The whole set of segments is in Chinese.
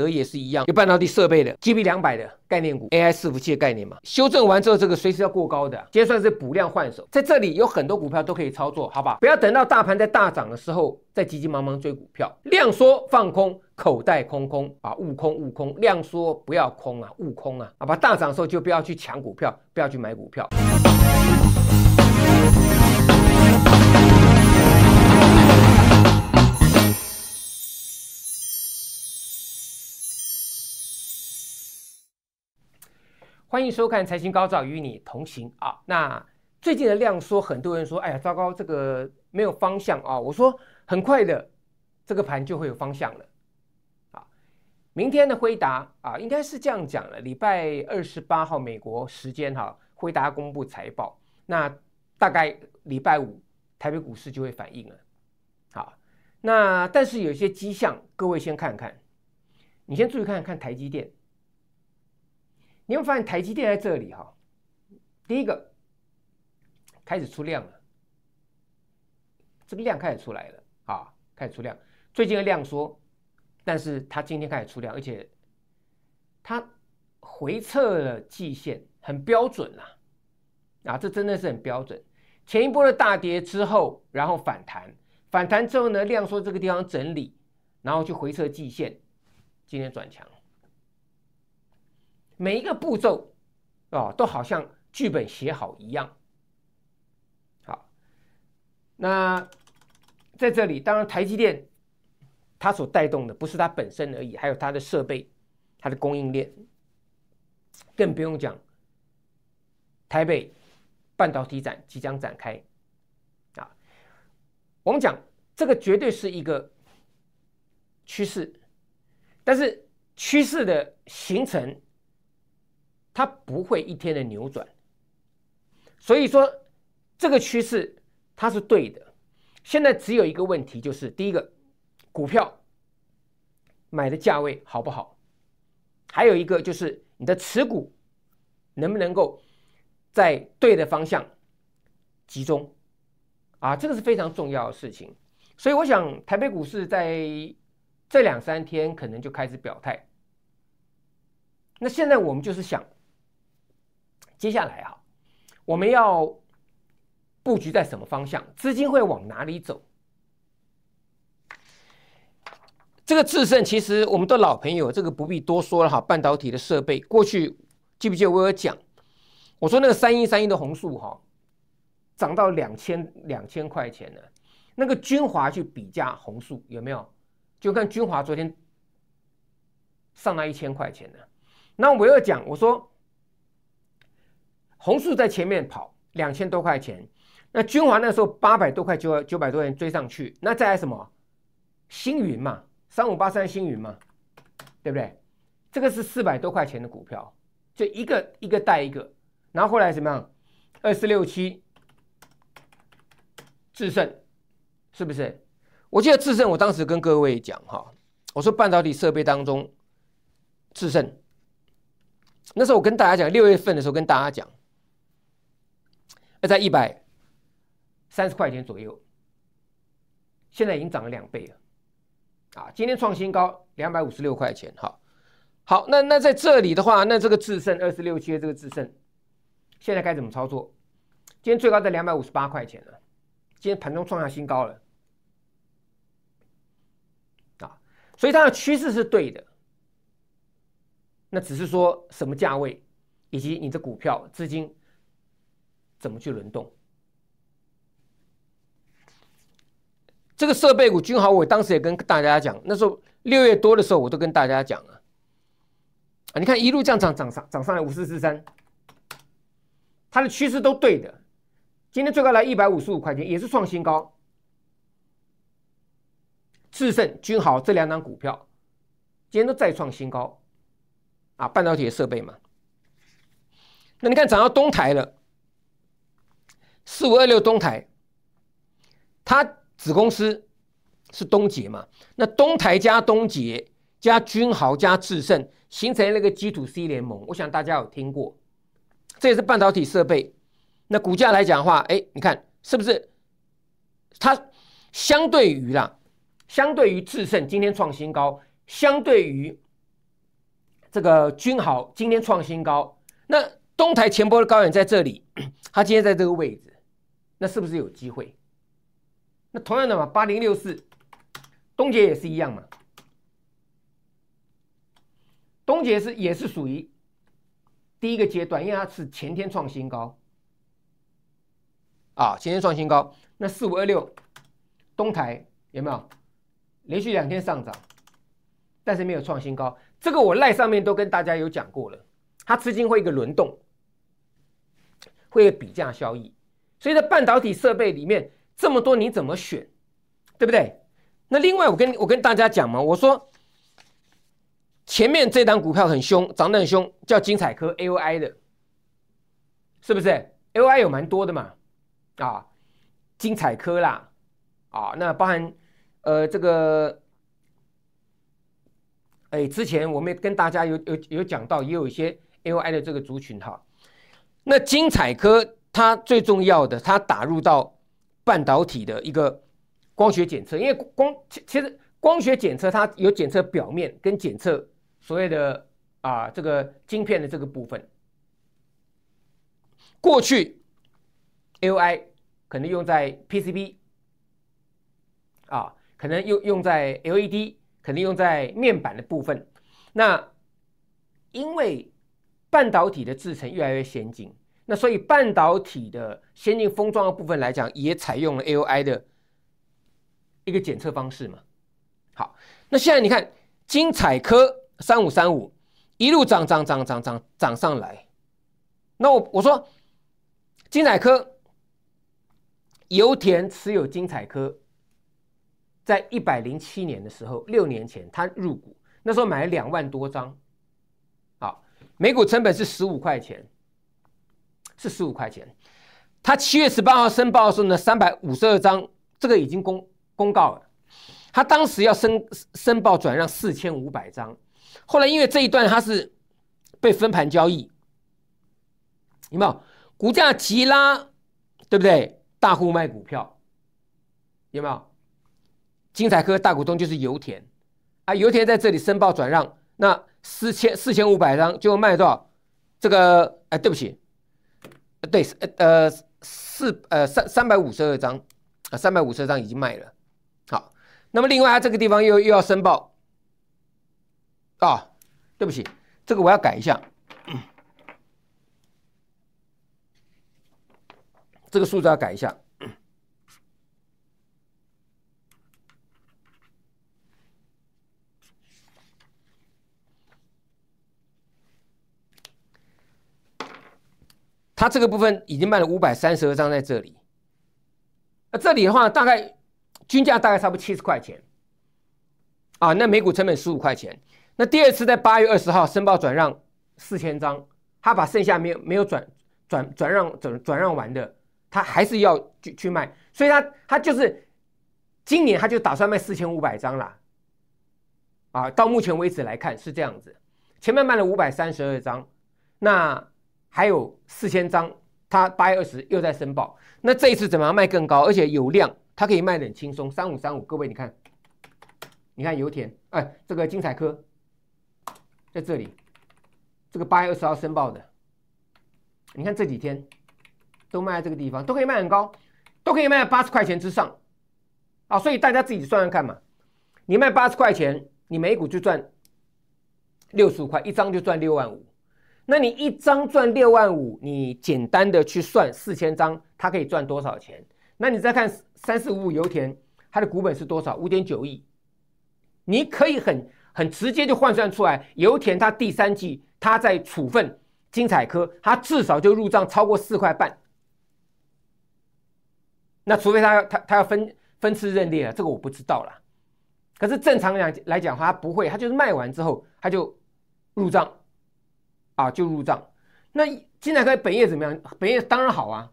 德也是一样，有半导体设备的，GB 两百的概念股，AI 伺服器的概念嘛。修正完之后，这个随时要过高的，今天算是补量换手，在这里有很多股票都可以操作，好吧？不要等到大盘在大涨的时候再急急忙忙追股票，量缩放空，口袋空空啊，悟空悟空，量缩不要空啊，悟空啊，好吧？大涨的时候就不要去抢股票，不要去买股票。欢迎收看《财星高照与你同行》啊！那最近的量缩，很多人说：“哎呀，糟糕，这个没有方向啊！”我说：“很快的，这个盘就会有方向了。”啊，明天的辉达啊，应该是这样讲了。礼拜二十八号美国时间哈，辉达公布财报，那大概礼拜五台北股市就会反应了。好，那但是有一些迹象，各位先看看，你先注意看看台积电。你会发现台积电在这里哈，第一个开始出量了，这个量开始出来了啊，开始出量。最近的量缩，但是它今天开始出量，而且它回撤了季线，很标准啊，啊，这真的是很标准。前一波的大跌之后，然后反弹，反弹之后呢，量缩这个地方整理，然后去回撤季线，今天转强。每一个步骤啊，都好像剧本写好一样。好，那在这里，当然台积电它所带动的不是它本身而已，还有它的设备、它的供应链，更不用讲台北半导体展即将展开啊。我们讲这个绝对是一个趋势，但是趋势的形成。它不会一天的扭转，所以说这个趋势它是对的。现在只有一个问题，就是第一个，股票买的价位好不好？还有一个就是你的持股能不能够在对的方向集中？啊，这个是非常重要的事情。所以我想，台北股市在这两三天可能就开始表态。那现在我们就是想。接下来哈，我们要布局在什么方向？资金会往哪里走？这个制胜其实我们都老朋友，这个不必多说了哈。半导体的设备，过去记不记得我讲？我说那个三一三一的红树哈，涨到两千两千块钱呢。那个军华去比价红树有没有？就看军华昨天上那一千块钱呢。那我又讲，我说。红树在前面跑，两千多块钱。那君华那时候八百多块，九九百多元追上去。那再来什么？星云嘛，三五八三星云嘛，对不对？这个是四百多块钱的股票，就一个一个带一个。然后后来怎么样？二四六七智胜，是不是？我记得智胜，我当时跟各位讲哈，我说半导体设备当中智胜，那时候我跟大家讲六月份的时候跟大家讲。要在一百三十块钱左右，现在已经涨了两倍了，啊，今天创新高两百五十六块钱，哈，好，那那在这里的话，那这个智胜二十六期的这个智胜，现在该怎么操作？今天最高在两百五十八块钱了，今天盘中创下新高了，啊，所以它的趋势是对的，那只是说什么价位，以及你的股票资金。怎么去轮动？这个设备股，君豪伟当时也跟大家讲，那时候六月多的时候，我都跟大家讲啊，啊，你看一路这样涨涨上涨上来，五四四三，它的趋势都对的。今天最高来一百五十五块钱，也是创新高。智胜、君豪这两张股票，今天都再创新高，啊，半导体的设备嘛。那你看涨到东台了。四五二六东台，它子公司是东杰嘛？那东台加东杰加君豪加智胜，形成那个 GTC 联盟，我想大家有听过。这也是半导体设备。那股价来讲的话，哎，你看是不是？它相对于啦，相对于智胜今天创新高，相对于这个君豪今天创新高，那东台前波的高点在这里，它今天在这个位置。那是不是有机会？那同样的嘛，八零六四东杰也是一样嘛。东杰是也是属于第一个阶段，因为它是前天创新高啊，前天创新高。那四五二六东台有没有连续两天上涨，但是没有创新高？这个我赖上面都跟大家有讲过了，它资金会一个轮动，会有比价交易。所以在半导体设备里面这么多，你怎么选，对不对？那另外我跟我跟大家讲嘛，我说前面这档股票很凶，涨得很凶，叫精彩科 A O I 的，是不是？A O I 有蛮多的嘛，啊，精彩科啦，啊，那包含呃这个，哎，之前我们也跟大家有有有讲到，也有一些 A O I 的这个族群哈，那精彩科。它最重要的，它打入到半导体的一个光学检测，因为光其其实光学检测它有检测表面跟检测所谓的啊这个晶片的这个部分。过去 l i 可能用在 P.C.B. 啊，可能用用在 L.E.D.，肯定用在面板的部分。那因为半导体的制程越来越先进。那所以半导体的先进封装的部分来讲，也采用了 A O I 的一个检测方式嘛。好，那现在你看，金彩科三五三五一路涨涨涨涨涨涨上来。那我我说，金彩科油田持有金彩科，在一百零七年的时候，六年前他入股，那时候买了两万多张，好，每股成本是十五块钱。是十五块钱，他七月十八号申报的时候呢，三百五十二张，这个已经公公告了。他当时要申申报转让四千五百张，后来因为这一段他是被分盘交易，有没有股价急拉，对不对？大户卖股票，有没有？金彩科大股东就是油田啊，油田在这里申报转让，那四千四千五百张就卖到这个，哎，对不起。对，呃，四呃三三百五十二张，啊，三百五十二张已经卖了。好，那么另外，它这个地方又又要申报。啊，对不起，这个我要改一下，这个数字要改一下。他这个部分已经卖了五百三十二张在这里，那这里的话大概均价大概差不多七十块钱，啊，那每股成本十五块钱。那第二次在八月二十号申报转让四千张，他把剩下没有没有转转转让转转让完的，他还是要去去卖，所以他他就是今年他就打算卖四千五百张了，啊，到目前为止来看是这样子，前面卖了五百三十二张，那。还有四千张，它八月二十又在申报，那这一次怎么样卖更高？而且有量，它可以卖的轻松。三五三五，各位你看，你看油田，哎，这个精彩科在这里，这个八月二十号申报的，你看这几天都卖在这个地方，都可以卖很高，都可以卖八十块钱之上啊！所以大家自己算算看嘛，你卖八十块钱，你每股就赚六十五块，一张就赚六万五。那你一张赚六万五，你简单的去算四千张，它可以赚多少钱？那你再看三四五五油田，它的股本是多少？五点九亿，你可以很很直接就换算出来，油田它第三季它在处分精彩科，它至少就入账超过四块半。那除非他要他他要分分次认列了，这个我不知道了。可是正常讲来讲话，他不会，他就是卖完之后他就入账。啊，就入账。那金采在本业怎么样？本业当然好啊。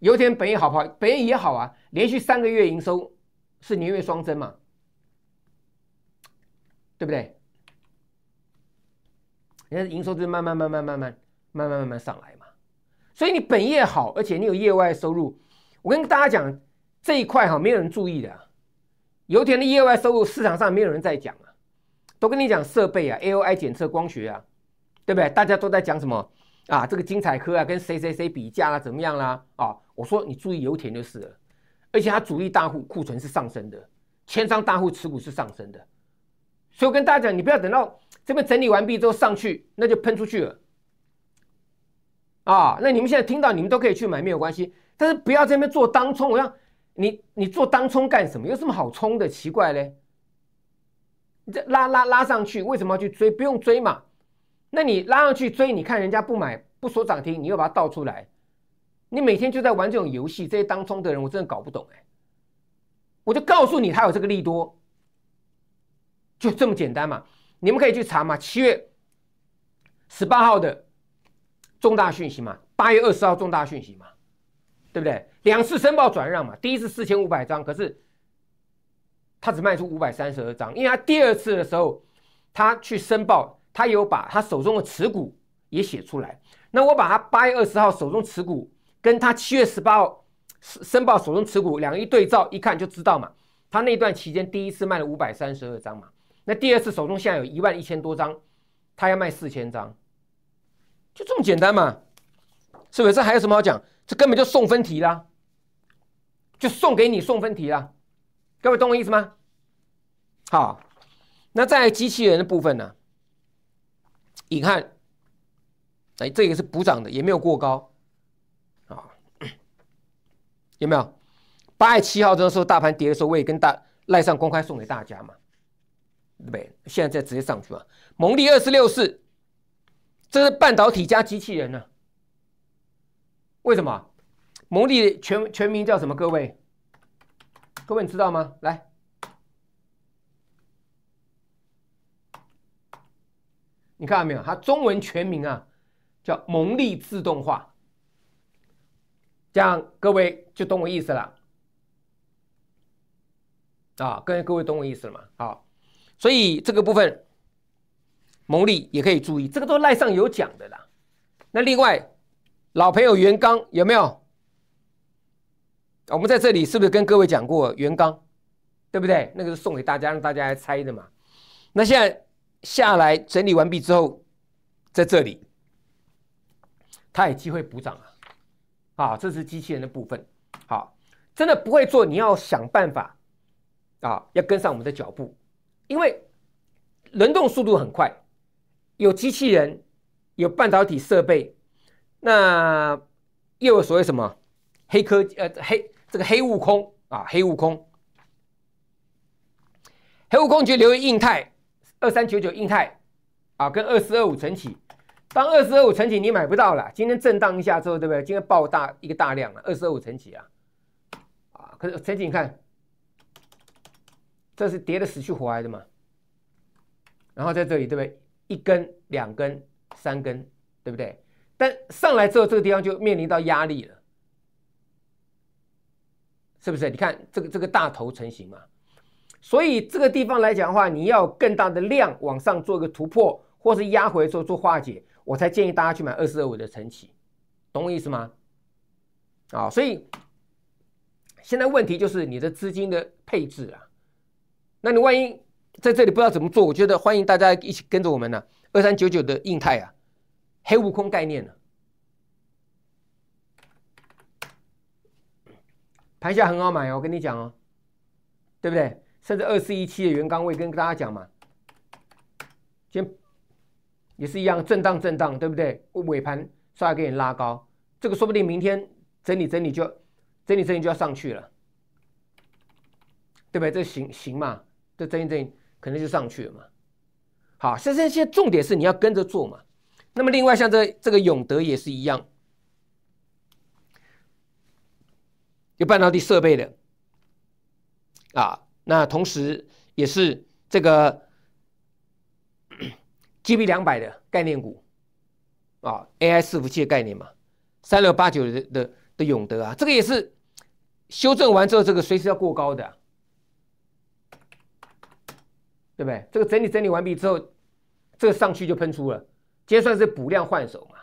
油田本业好不好？本业也好啊。连续三个月营收是年月双增嘛，对不对？人家营收就是慢慢慢慢慢慢慢慢慢慢上来嘛。所以你本业好，而且你有业外收入。我跟大家讲这一块哈，没有人注意的。油田的业外收入市场上没有人在讲啊，都跟你讲设备啊，A O I 检测光学啊。对不对？大家都在讲什么啊？这个精彩科啊，跟谁谁谁比价啊，怎么样啦？啊，我说你注意油田就是了。而且它主力大户库存是上升的，千商大户持股是上升的。所以我跟大家讲，你不要等到这边整理完毕之后上去，那就喷出去了。啊，那你们现在听到，你们都可以去买，没有关系。但是不要在那边做当冲。我要。你，你做当冲干什么？有什么好冲的？奇怪嘞！你这拉拉拉上去，为什么要去追？不用追嘛。那你拉上去追，你看人家不买不说涨停，你又把它倒出来，你每天就在玩这种游戏。这些当中的人，我真的搞不懂哎。我就告诉你，他有这个利多，就这么简单嘛。你们可以去查嘛，七月十八号的重大讯息嘛，八月二十号重大讯息嘛，对不对？两次申报转让嘛，第一次四千五百张，可是他只卖出五百三十二张，因为他第二次的时候他去申报。他有把他手中的持股也写出来，那我把他八月二十号手中持股跟他七月十八号申申报手中持股两个一对照，一看就知道嘛。他那段期间第一次卖了五百三十二张嘛，那第二次手中现在有一万一千多张，他要卖四千张，就这么简单嘛，是不是？这还有什么好讲？这根本就送分题啦，就送给你送分题啦。各位懂我意思吗？好，那在机器人的部分呢？你看，哎，这个是补涨的，也没有过高，啊，有没有？八月七号的时候，大盘跌的时候，我也跟大赖上公开送给大家嘛，对不对？现在再直接上去嘛，蒙利二十六四，这是半导体加机器人呢？为什么？蒙的全全名叫什么？各位，各位你知道吗？来。你看到没有？它中文全名啊，叫蒙利自动化。这样各位就懂我意思了啊，位各位懂我意思了吗？好，所以这个部分蒙利也可以注意，这个都赖上有讲的啦。那另外老朋友袁刚有没有？我们在这里是不是跟各位讲过袁刚？对不对？那个是送给大家让大家来猜的嘛。那现在。下来整理完毕之后，在这里，它有机会补涨啊！啊，这是机器人的部分，好，真的不会做，你要想办法啊，要跟上我们的脚步，因为轮动速度很快，有机器人，有半导体设备，那又有所谓什么黑科呃黑这个黑悟空啊，黑悟空，黑悟空就留于硬太。二三九九印泰，啊，跟二四二五成起，当二四二五成起你买不到了。今天震荡一下之后，对不对？今天爆大一个大量了，二四二五成起啊，啊，可是成起你看，这是跌的死去活来的嘛？然后在这里，对不对？一根、两根、三根，对不对？但上来之后，这个地方就面临到压力了，是不是？你看这个这个大头成型嘛？所以这个地方来讲的话，你要更大的量往上做一个突破，或是压回做做化解，我才建议大家去买二四二五的晨起，懂我意思吗？啊，所以现在问题就是你的资金的配置啊，那你万一在这里不知道怎么做，我觉得欢迎大家一起跟着我们呢，二三九九的印太啊，黑悟空概念呢，盘下很好买哦，我跟你讲哦，对不对？甚至二四一七的原岗位，跟跟大家讲嘛，先也是一样，震荡震荡，对不对？尾盘稍微给你拉高，这个说不定明天整理整理就整理整理就要上去了，对不对？这行行嘛，这整理整理可能就上去了嘛。好，现在现在重点是你要跟着做嘛。那么另外像这这个永德也是一样，有半导体设备的啊。那同时也是这个 G B 两百的概念股啊，A I 伺服器的概念嘛，三六八九的的的永德啊，这个也是修正完之后，这个随时要过高的，对不对？这个整理整理完毕之后，这个上去就喷出了，天算是补量换手嘛。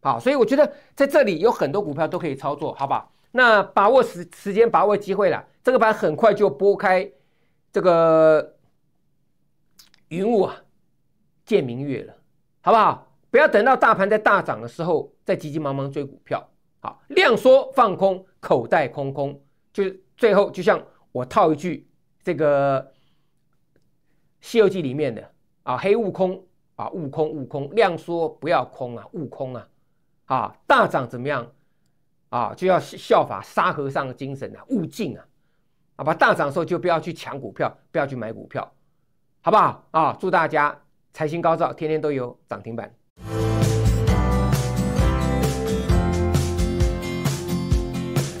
好，所以我觉得在这里有很多股票都可以操作，好不好？那把握时时间，把握机会了，这个盘很快就拨开这个云雾啊，见明月了，好不好？不要等到大盘在大涨的时候再急急忙忙追股票，好，量缩放空，口袋空空，就最后就像我套一句这个《西游记》里面的啊，黑悟空啊，悟空悟空，量缩不要空啊，悟空啊，啊，大涨怎么样？啊，就要效法沙和尚的精神啊，勿进啊！啊，把大涨的时候就不要去抢股票，不要去买股票，好不好？啊，祝大家财星高照，天天都有涨停板。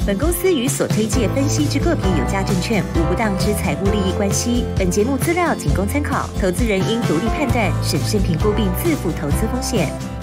本公司与所推介分析之个别有价证券无不当之财务利益关系，本节目资料仅供参考，投资人应独立判断、审慎评估并自负投资风险。